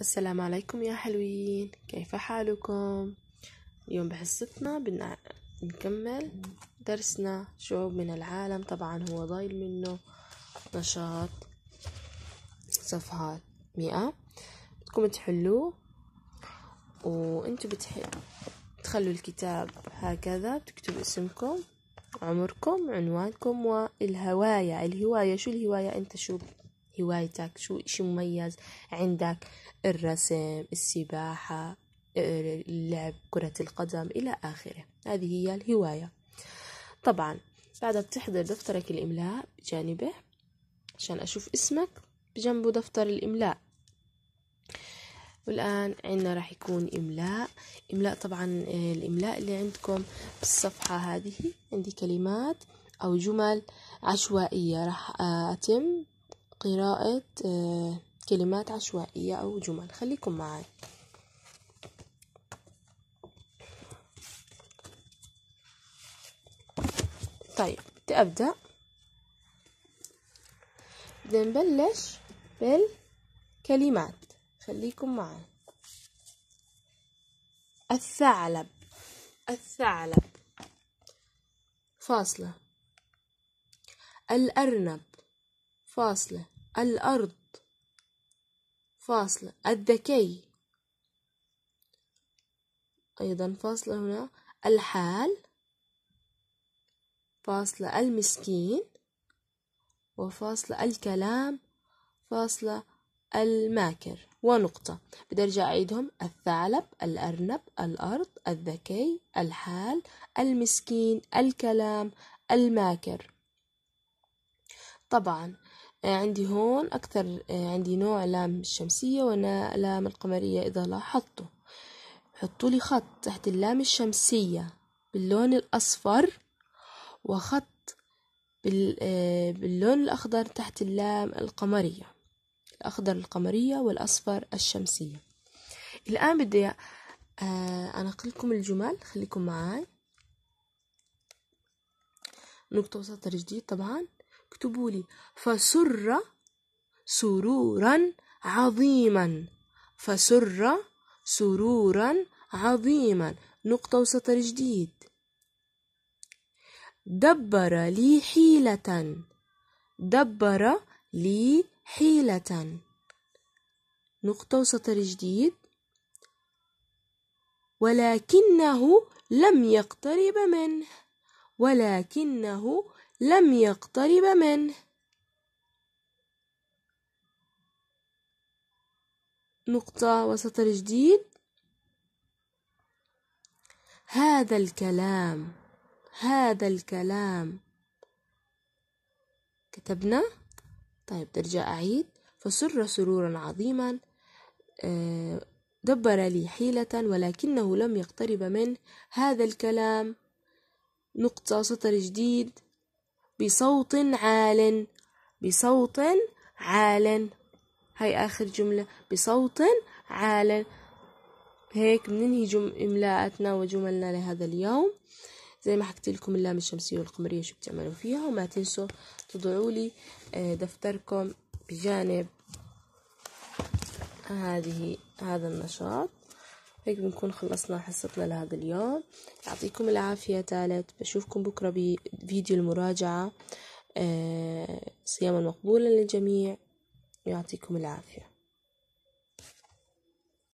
السلام عليكم يا حلوين كيف حالكم اليوم بحصتنا بن... نكمل درسنا شعوب من العالم طبعا هو ضايل منه نشاط صفحة مئة بدكم تحلوه وانتوا بتح... تخلوا الكتاب هكذا بتكتبوا اسمكم عمركم عنوانكم والهواية الهواية شو الهواية انت شو هوايتك شو إشي مميز عندك الرسم السباحة اللعب آه، كرة القدم إلى آخره هذه هي الهواية طبعا بعدها بتحضر دفترك الإملاء بجانبه عشان أشوف اسمك بجنبه دفتر الإملاء والآن عندنا راح يكون إملاء إملاء طبعا آه، الإملاء اللي عندكم بالصفحة هذه عندي كلمات أو جمل عشوائية راح آه، أتم قراءة آه، كلمات عشوائية أو جمل خليكم معي طيب بدي أبدأ بدي نبلش بالكلمات خليكم معي الثعلب الثعلب فاصلة الأرنب فاصلة الأرض فاصلة الذكي أيضا فاصلة هنا الحال فاصلة المسكين وفاصلة الكلام فاصلة الماكر ونقطة بدي أرجع أعيدهم الثعلب الأرنب الأرض الذكي الحال المسكين الكلام الماكر طبعا آه، عندي هون أكثر آه، عندي نوع لام الشمسية وأنا لام القمرية إذا لاحظتوا حطوا لي خط تحت اللام الشمسية باللون الأصفر وخط آه، باللون الأخضر تحت اللام القمرية الأخضر القمرية والأصفر الشمسية الآن بدي أنقل لكم الجمل خليكم معاي نقطة وسطر جديد طبعا اكتبوا لي فسر سرورا عظيما فسر سرورا عظيما نقطة وسطر جديد دبر لي حيلة دبر لي حيلة نقطة وسطر جديد ولكنه لم يقترب منه ولكنه لم يقترب منه نقطة وسطر جديد هذا الكلام هذا الكلام كتبنا طيب ترجع أعيد فسر سرورا عظيما آه، دبر لي حيلة ولكنه لم يقترب من هذا الكلام نقطة سطر جديد بصوت عال بصوت عال هاي آخر جملة بصوت عال هيك بننهي إملاءاتنا وجملنا لهذا اليوم زي ما حكيت لكم اللام الشمسية والقمرية شو بتعملوا فيها وما تنسوا تضعوا لي آه، دفتركم بجانب هذه هذا النشاط هيك بنكون خلصنا حصتنا لهذا اليوم يعطيكم العافية تالت بشوفكم بكرة بفيديو المراجعة آه، صياما مقبولا للجميع يعطيكم العافيه